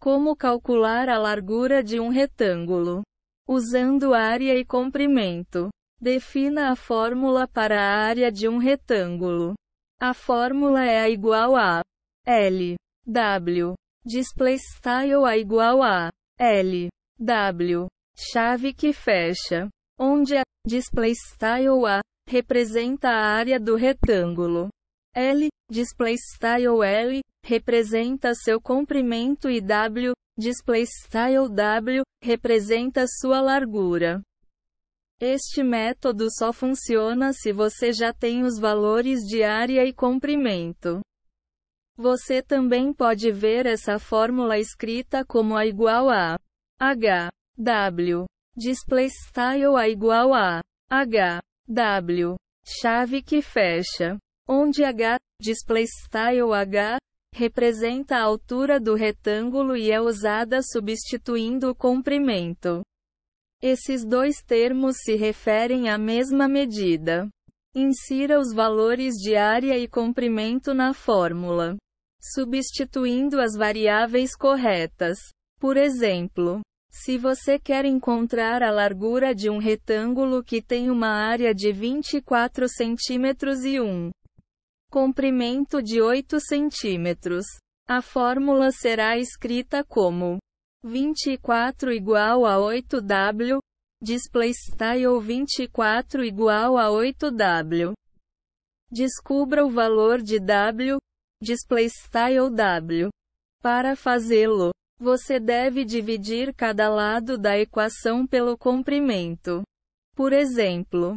Como calcular a largura de um retângulo? Usando área e comprimento. Defina a fórmula para a área de um retângulo. A fórmula é a igual a L W display style a igual a L W chave que fecha, onde a display style a representa a área do retângulo. L display style L, representa seu comprimento e W, display style W, representa sua largura. Este método só funciona se você já tem os valores de área e comprimento. Você também pode ver essa fórmula escrita como A igual a H, W, display style A igual a H, W, chave que fecha onde H, displaystyle H, representa a altura do retângulo e é usada substituindo o comprimento. Esses dois termos se referem à mesma medida. Insira os valores de área e comprimento na fórmula, substituindo as variáveis corretas. Por exemplo, se você quer encontrar a largura de um retângulo que tem uma área de 24 cm e 1 comprimento de 8 centímetros. A fórmula será escrita como 24 igual a 8W, display style 24 igual a 8W. Descubra o valor de W, display style W. Para fazê-lo, você deve dividir cada lado da equação pelo comprimento. Por exemplo,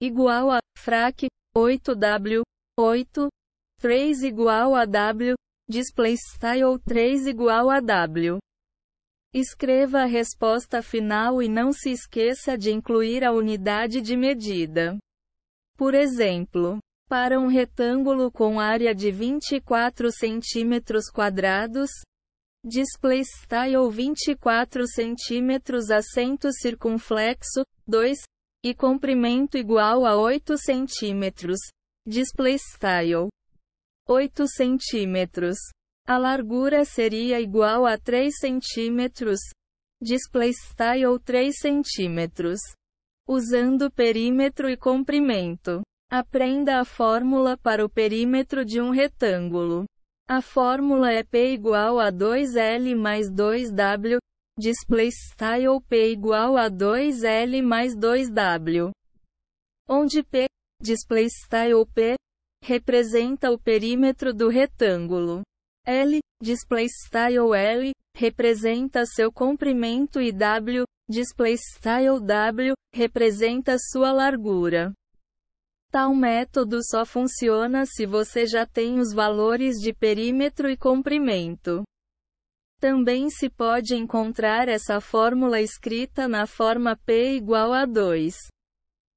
igual a frac 8w 8 3 igual a w display style 3 igual a w Escreva a resposta final e não se esqueça de incluir a unidade de medida. Por exemplo, para um retângulo com área de 24 cm quadrados, display style 24 cm assento circunflexo 2 e comprimento igual a 8 cm. Display Style 8 cm. A largura seria igual a 3 cm. Display Style 3 cm. Usando perímetro e comprimento. Aprenda a fórmula para o perímetro de um retângulo. A fórmula é P igual a 2L mais 2W, display style p igual a 2l mais 2w, onde p display style p representa o perímetro do retângulo. L display style L representa seu comprimento e W display style W representa sua largura. Tal método só funciona se você já tem os valores de perímetro e comprimento. Também se pode encontrar essa fórmula escrita na forma P igual a 2.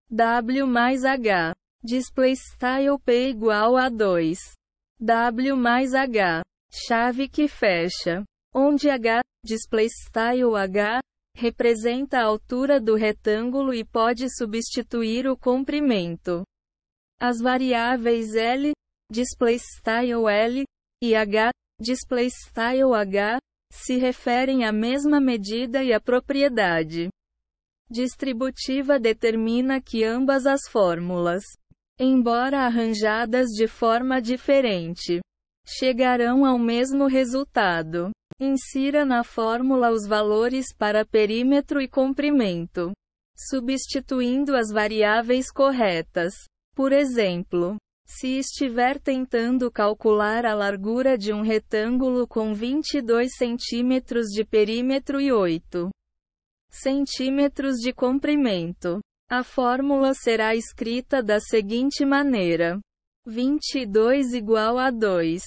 W mais H. Display style P igual a 2. W mais H. Chave que fecha. Onde H, display style H, representa a altura do retângulo e pode substituir o comprimento. As variáveis L, display style L, e H, display style H, se referem à mesma medida e à propriedade distributiva determina que ambas as fórmulas, embora arranjadas de forma diferente, chegarão ao mesmo resultado. Insira na fórmula os valores para perímetro e comprimento, substituindo as variáveis corretas. Por exemplo, se estiver tentando calcular a largura de um retângulo com 22 centímetros de perímetro e 8 centímetros de comprimento, a fórmula será escrita da seguinte maneira: 22 igual a 2,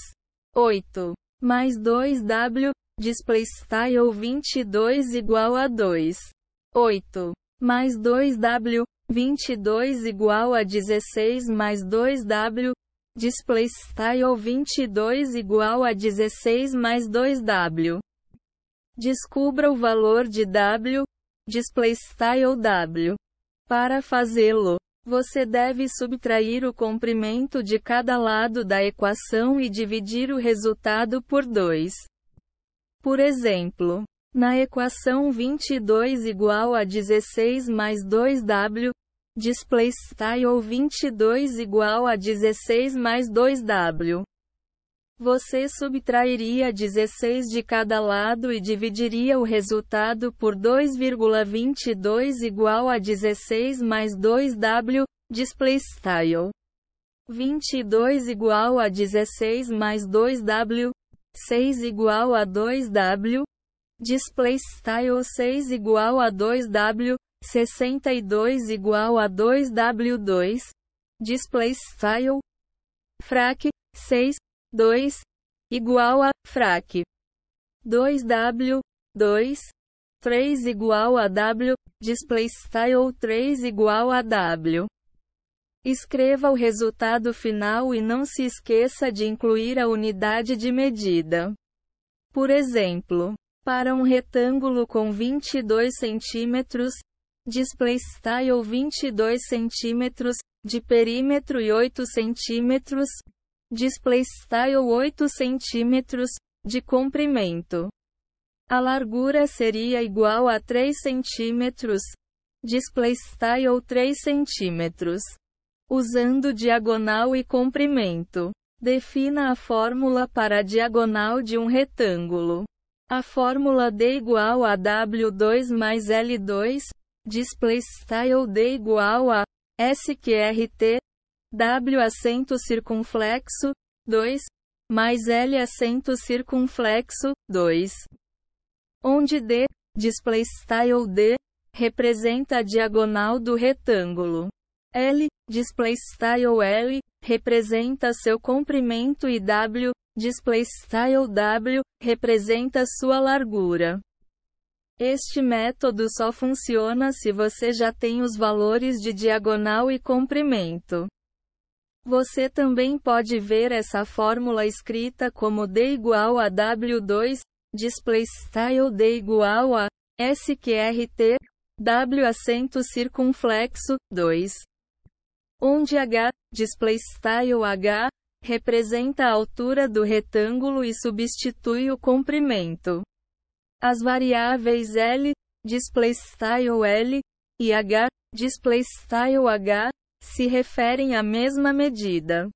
8 mais 2w display style 22 igual a 2, 8 mais 2w 22 igual a 16 mais 2W, display style 22 igual a 16 mais 2W. Descubra o valor de W, display style W. Para fazê-lo, você deve subtrair o comprimento de cada lado da equação e dividir o resultado por 2. Por exemplo, na equação 22 igual a 16 mais 2W, display style 22 igual a 16 mais 2W. Você subtrairia 16 de cada lado e dividiria o resultado por 2,22 igual a 16 mais 2W, display style. 22 igual a 16 mais 2W, 6 igual a 2W, display style 6 igual a 2W, 62 igual a 2W2, display style frac 6 2 igual a frac 2W 2 3 igual a W, display style 3 igual a W. Escreva o resultado final e não se esqueça de incluir a unidade de medida. Por exemplo, para um retângulo com 22 cm, display style 22 cm, de perímetro e 8 cm, display style 8 cm, de comprimento. A largura seria igual a 3 cm, display style 3 cm, usando diagonal e comprimento. Defina a fórmula para a diagonal de um retângulo. A fórmula D igual a W2 mais L2, display style D igual a SQRT, W acento circunflexo, 2, mais L acento circunflexo, 2. Onde D, display style D, representa a diagonal do retângulo. L, display style L, representa seu comprimento e W, display style W, representa sua largura. Este método só funciona se você já tem os valores de diagonal e comprimento. Você também pode ver essa fórmula escrita como D igual a W2, display style D igual a SQRT, W acento circunflexo, 2 onde H, style H, representa a altura do retângulo e substitui o comprimento. As variáveis L, style L, e H, style H, se referem à mesma medida.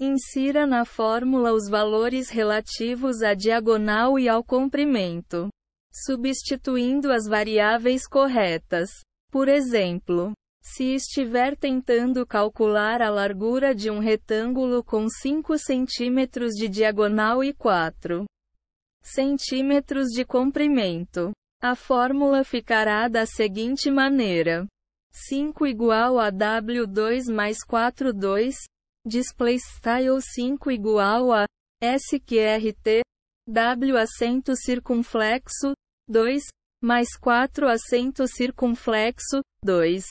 Insira na fórmula os valores relativos à diagonal e ao comprimento, substituindo as variáveis corretas. Por exemplo, se estiver tentando calcular a largura de um retângulo com 5 centímetros de diagonal e 4 centímetros de comprimento, a fórmula ficará da seguinte maneira: 5 igual a W2 mais 4, 2, display style 5 igual a SQRT, W assento circunflexo, 2, mais 4 assento circunflexo, 2.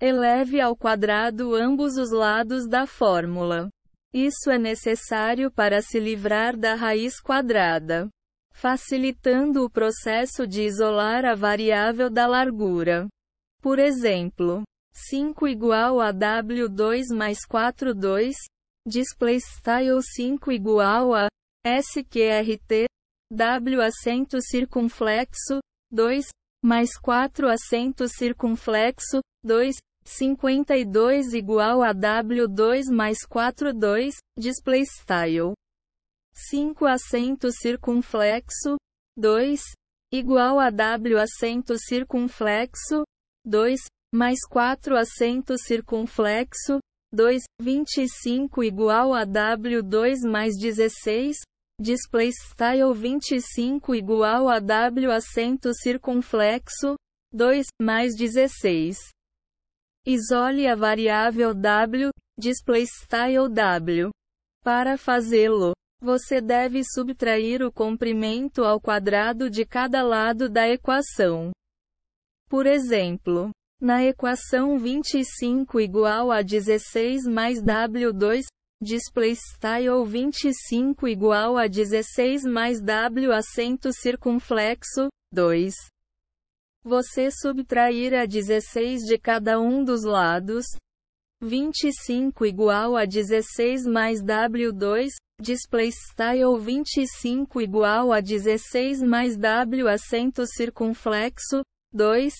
Eleve ao quadrado ambos os lados da fórmula. Isso é necessário para se livrar da raiz quadrada, facilitando o processo de isolar a variável da largura. Por exemplo, 5 igual a W2 mais 42, display style 5 igual a SQRT, W acento circunflexo, 2, mais 4 acento circunflexo, 2, 52 igual a W2 mais 4 2, display style. 5 acento circunflexo, 2, igual a W assento circunflexo, 2, mais 4 acento circunflexo, 2, 25 igual a W2 mais 16, display style 25 igual a W acento circunflexo 2 mais 16. Isole a variável W display style W. Para fazê-lo, você deve subtrair o comprimento ao quadrado de cada lado da equação. Por exemplo, na equação 25 igual a 16 mais W2, Display style 25 igual a 16 mais W acento circunflexo, 2. Você subtrair a 16 de cada um dos lados. 25 igual a 16 mais W2, display style 25 igual a 16 mais W acento circunflexo, 2,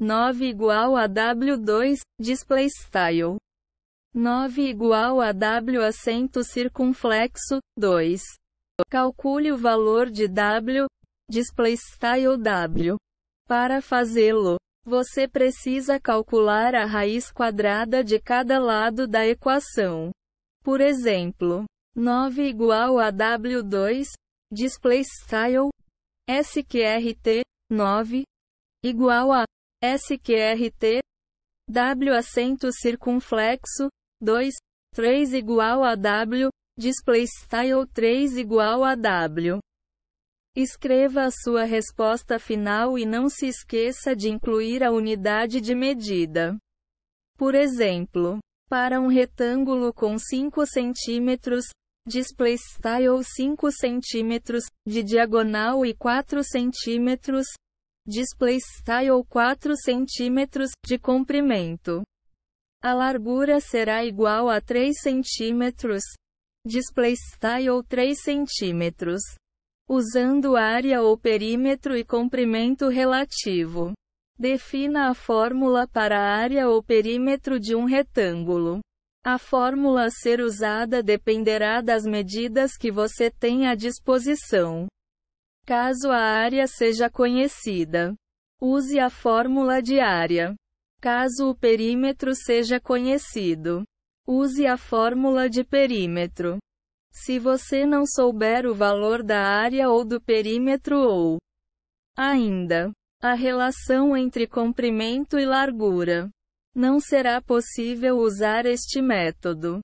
9 igual a W2, display style. 9 igual a W acento circunflexo, 2. Calcule o valor de W, display style W. Para fazê-lo, você precisa calcular a raiz quadrada de cada lado da equação. Por exemplo, 9 igual a W2, display style, SQRT, 9, igual a SQRT, W acento circunflexo, 2, 3 igual a W, display style 3 igual a W. Escreva a sua resposta final e não se esqueça de incluir a unidade de medida. Por exemplo, para um retângulo com 5 cm, display style 5 cm de diagonal e 4 cm, display style 4 cm de comprimento. A largura será igual a 3 cm. Display style 3 cm. Usando área ou perímetro e comprimento relativo. Defina a fórmula para a área ou perímetro de um retângulo. A fórmula a ser usada dependerá das medidas que você tem à disposição. Caso a área seja conhecida, use a fórmula de área caso o perímetro seja conhecido. Use a fórmula de perímetro. Se você não souber o valor da área ou do perímetro ou ainda a relação entre comprimento e largura, não será possível usar este método.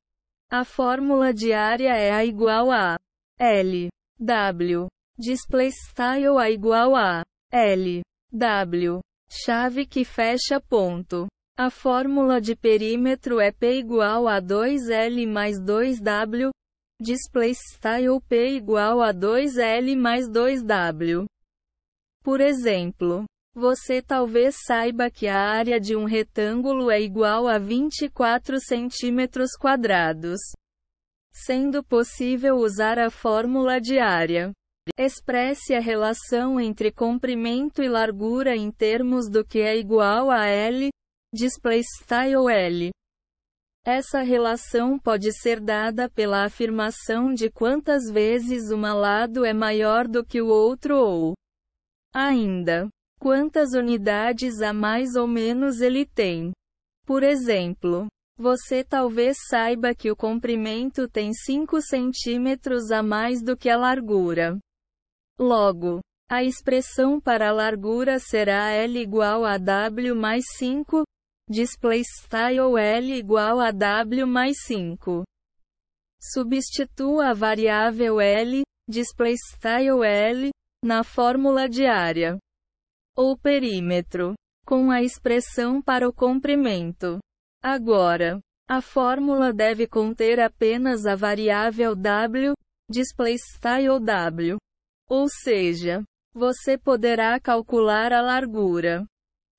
A fórmula de área é a igual a L W display style a igual a L W Chave que fecha ponto. A fórmula de perímetro é P igual a 2L mais 2W. Display style P igual a 2L mais 2W. Por exemplo, você talvez saiba que a área de um retângulo é igual a 24 centímetros quadrados, sendo possível usar a fórmula de área. Expresse a relação entre comprimento e largura em termos do que é igual a L, displaystyle L. Essa relação pode ser dada pela afirmação de quantas vezes um lado é maior do que o outro ou ainda quantas unidades a mais ou menos ele tem. Por exemplo, você talvez saiba que o comprimento tem 5 centímetros a mais do que a largura. Logo, a expressão para a largura será L igual a W mais 5, display style L igual a W mais 5. Substitua a variável L, display style L, na fórmula diária ou perímetro, com a expressão para o comprimento. Agora, a fórmula deve conter apenas a variável W, display style W. Ou seja, você poderá calcular a largura.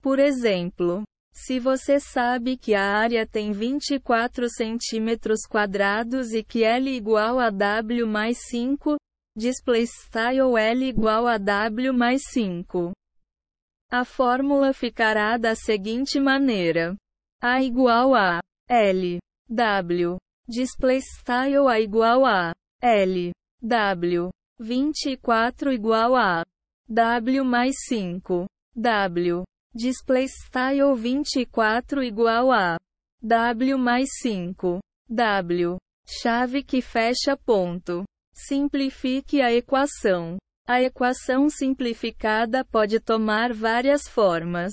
Por exemplo, se você sabe que a área tem 24 quadrados e que L igual a W mais 5, display style L igual a W mais 5. A fórmula ficará da seguinte maneira: A igual a L W display style A igual a L W 24 igual a W mais 5. W. Display style 24 igual a W mais 5. W. Chave que fecha ponto. Simplifique a equação. A equação simplificada pode tomar várias formas,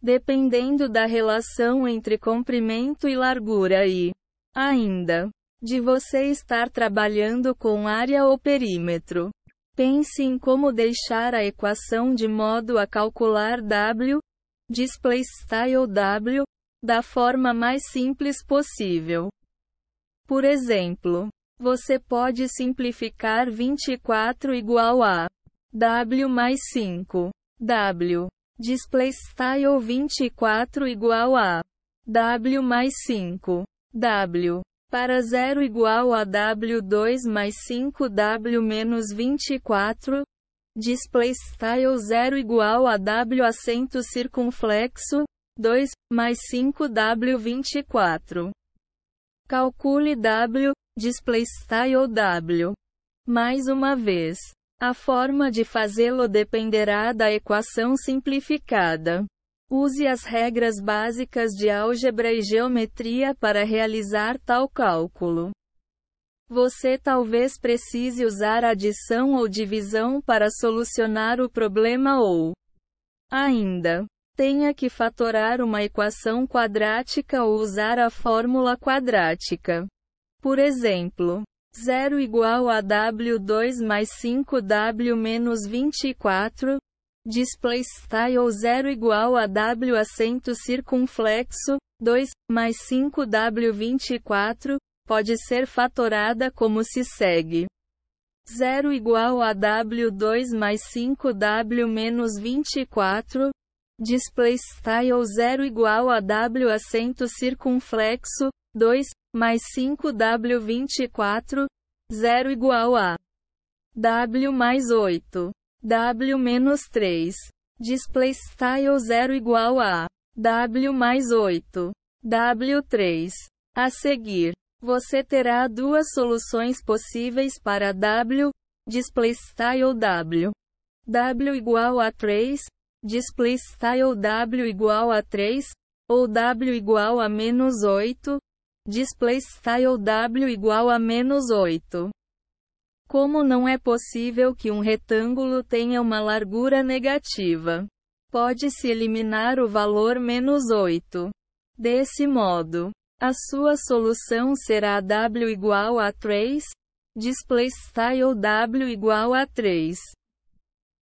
dependendo da relação entre comprimento e largura e, ainda, de você estar trabalhando com área ou perímetro. Pense em como deixar a equação de modo a calcular W, display style W, da forma mais simples possível. Por exemplo, você pode simplificar 24 igual a W mais 5. W. Display style 24 igual a W mais 5. W para 0 igual a W2 mais 5W menos 24, display style 0 igual a W acento circunflexo, 2, mais 5W 24. Calcule W, display style W. Mais uma vez. A forma de fazê-lo dependerá da equação simplificada. Use as regras básicas de álgebra e geometria para realizar tal cálculo. Você talvez precise usar adição ou divisão para solucionar o problema ou, ainda, tenha que fatorar uma equação quadrática ou usar a fórmula quadrática. Por exemplo, 0 igual a W2 mais 5W menos 24, display style 0 igual a W acento circunflexo, 2, mais 5W24, pode ser fatorada como se segue. 0 igual a W2 mais 5W menos 24, display style 0 igual a W acento circunflexo, 2, mais 5W24, 0 igual a W mais 8. W menos 3. Display style 0 igual a W mais 8. W3. A seguir, você terá duas soluções possíveis para W, display style W. W igual a 3, display style W igual a 3, ou W igual a menos 8, display style W igual a menos 8. Como não é possível que um retângulo tenha uma largura negativa, pode-se eliminar o valor menos 8. Desse modo, a sua solução será W igual a 3, display style W igual a 3.